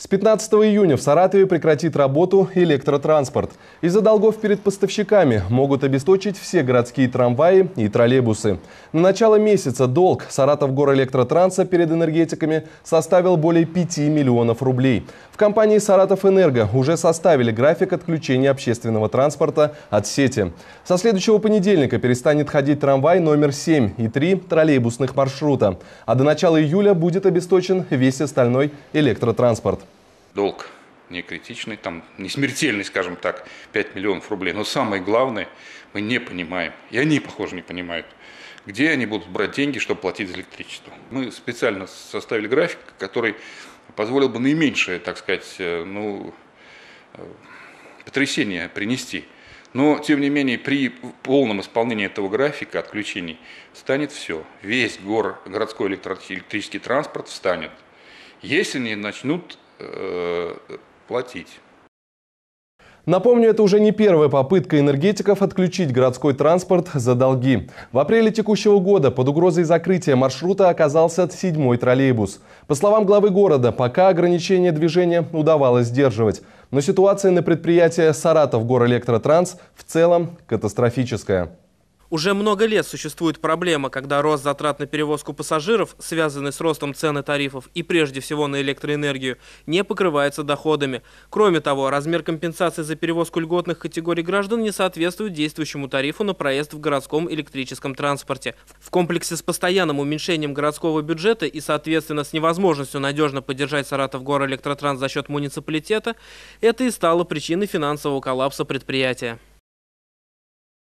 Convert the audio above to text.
С 15 июня в Саратове прекратит работу электротранспорт. Из-за долгов перед поставщиками могут обесточить все городские трамваи и троллейбусы. На начало месяца долг Саратовгорэлектротранса перед энергетиками составил более 5 миллионов рублей. В компании «Саратовэнерго» уже составили график отключения общественного транспорта от сети. Со следующего понедельника перестанет ходить трамвай номер 7 и 3 троллейбусных маршрута. А до начала июля будет обесточен весь остальной электротранспорт долг не критичный, там не смертельный, скажем так, 5 миллионов рублей. Но самое главное, мы не понимаем, и они, похоже, не понимают, где они будут брать деньги, чтобы платить за электричество. Мы специально составили график, который позволил бы наименьшее, так сказать, э, ну, э, потрясение принести. Но, тем не менее, при полном исполнении этого графика отключений станет все. Весь гор, городской электрический транспорт встанет. Если не начнут э, платить. Напомню, это уже не первая попытка энергетиков отключить городской транспорт за долги. В апреле текущего года под угрозой закрытия маршрута оказался седьмой троллейбус. По словам главы города, пока ограничение движения удавалось сдерживать. Но ситуация на предприятии «Саратов Горэлектротранс» в целом катастрофическая. Уже много лет существует проблема, когда рост затрат на перевозку пассажиров, связанный с ростом цены тарифов и прежде всего на электроэнергию, не покрывается доходами. Кроме того, размер компенсации за перевозку льготных категорий граждан не соответствует действующему тарифу на проезд в городском электрическом транспорте. В комплексе с постоянным уменьшением городского бюджета и, соответственно, с невозможностью надежно поддержать Саратов Электротранс за счет муниципалитета, это и стало причиной финансового коллапса предприятия.